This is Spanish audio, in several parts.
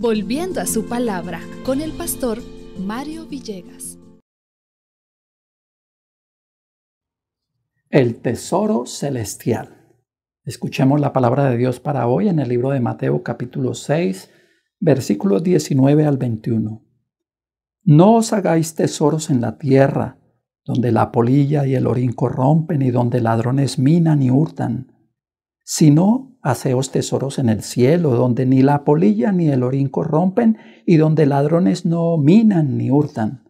Volviendo a su palabra con el pastor Mario Villegas. El tesoro celestial. Escuchemos la palabra de Dios para hoy en el libro de Mateo capítulo 6, versículos 19 al 21. No os hagáis tesoros en la tierra, donde la polilla y el orín corrompen y donde ladrones minan y hurtan sino haceos tesoros en el cielo, donde ni la polilla ni el orín corrompen, y donde ladrones no minan ni hurtan,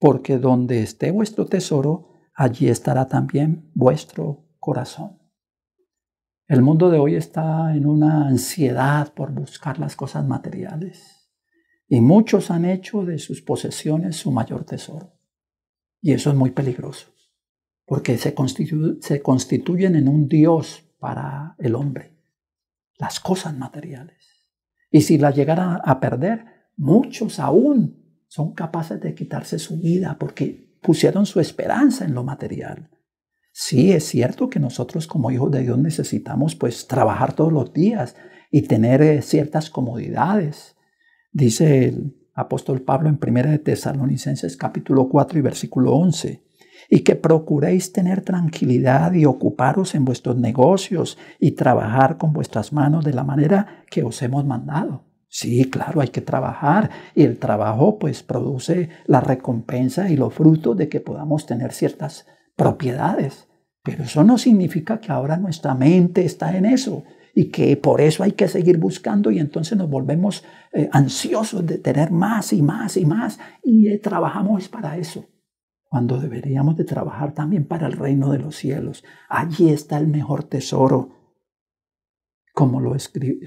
porque donde esté vuestro tesoro, allí estará también vuestro corazón. El mundo de hoy está en una ansiedad por buscar las cosas materiales, y muchos han hecho de sus posesiones su mayor tesoro, y eso es muy peligroso, porque se, se constituyen en un Dios para el hombre, las cosas materiales. Y si las llegaran a perder, muchos aún son capaces de quitarse su vida porque pusieron su esperanza en lo material. Sí, es cierto que nosotros como hijos de Dios necesitamos pues trabajar todos los días y tener eh, ciertas comodidades. Dice el apóstol Pablo en 1 de Tesalonicenses capítulo 4 y versículo 11 y que procuréis tener tranquilidad y ocuparos en vuestros negocios y trabajar con vuestras manos de la manera que os hemos mandado. Sí, claro, hay que trabajar y el trabajo pues produce la recompensa y los frutos de que podamos tener ciertas propiedades. Pero eso no significa que ahora nuestra mente está en eso y que por eso hay que seguir buscando y entonces nos volvemos eh, ansiosos de tener más y más y más y eh, trabajamos para eso cuando deberíamos de trabajar también para el reino de los cielos. Allí está el mejor tesoro, como lo,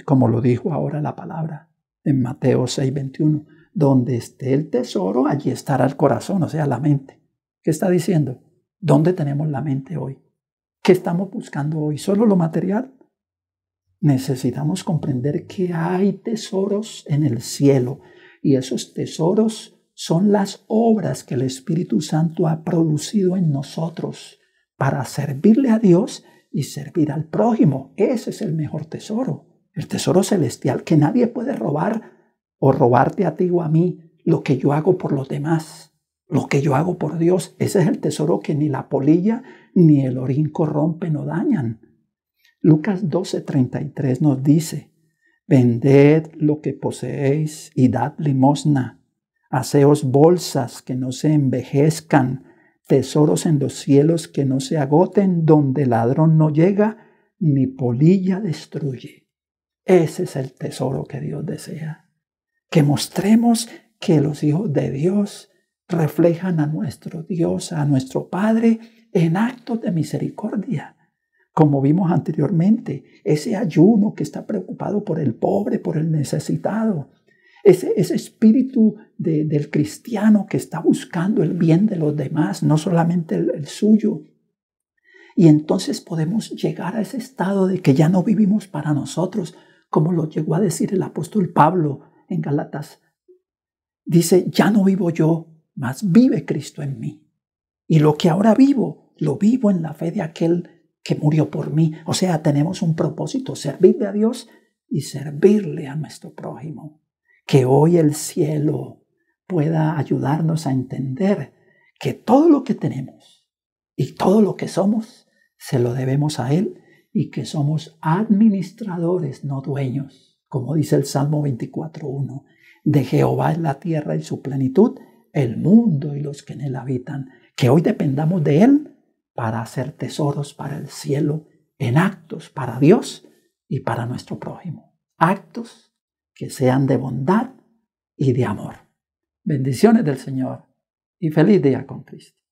como lo dijo ahora la palabra en Mateo 6:21. Donde esté el tesoro, allí estará el corazón, o sea, la mente. ¿Qué está diciendo? ¿Dónde tenemos la mente hoy? ¿Qué estamos buscando hoy? ¿Solo lo material? Necesitamos comprender que hay tesoros en el cielo y esos tesoros son las obras que el Espíritu Santo ha producido en nosotros para servirle a Dios y servir al prójimo. Ese es el mejor tesoro, el tesoro celestial que nadie puede robar o robarte a ti o a mí lo que yo hago por los demás, lo que yo hago por Dios. Ese es el tesoro que ni la polilla ni el orín corrompen o dañan. Lucas 12:33 nos dice, vended lo que poseéis y dad limosna Haceos bolsas que no se envejezcan, tesoros en los cielos que no se agoten, donde ladrón no llega ni polilla destruye. Ese es el tesoro que Dios desea. Que mostremos que los hijos de Dios reflejan a nuestro Dios, a nuestro Padre, en actos de misericordia. Como vimos anteriormente, ese ayuno que está preocupado por el pobre, por el necesitado, ese, espíritu del cristiano que está buscando el bien de los demás, no solamente el, suyo. Y entonces podemos llegar a ese estado de que ya no vivimos para nosotros, como lo llegó a decir el apóstol Pablo en Galatas. Dice, ya no vivo yo, mas vive Cristo en mí. Y lo que ahora vivo, lo vivo en la fe de aquel que murió por mí. O sea, tenemos un propósito, servirle a Dios y servirle a nuestro prójimo que hoy el cielo pueda ayudarnos a entender que todo lo que tenemos y todo lo que somos se lo debemos a Él y que somos administradores, no dueños, como dice el Salmo 24.1. De Jehová es la tierra y su plenitud, el mundo y los que en él habitan. Que hoy dependamos de Él para hacer tesoros para el cielo, en actos para Dios y para nuestro prójimo. Actos sean de bondad y de amor. Bendiciones del Señor y feliz día con Cristo.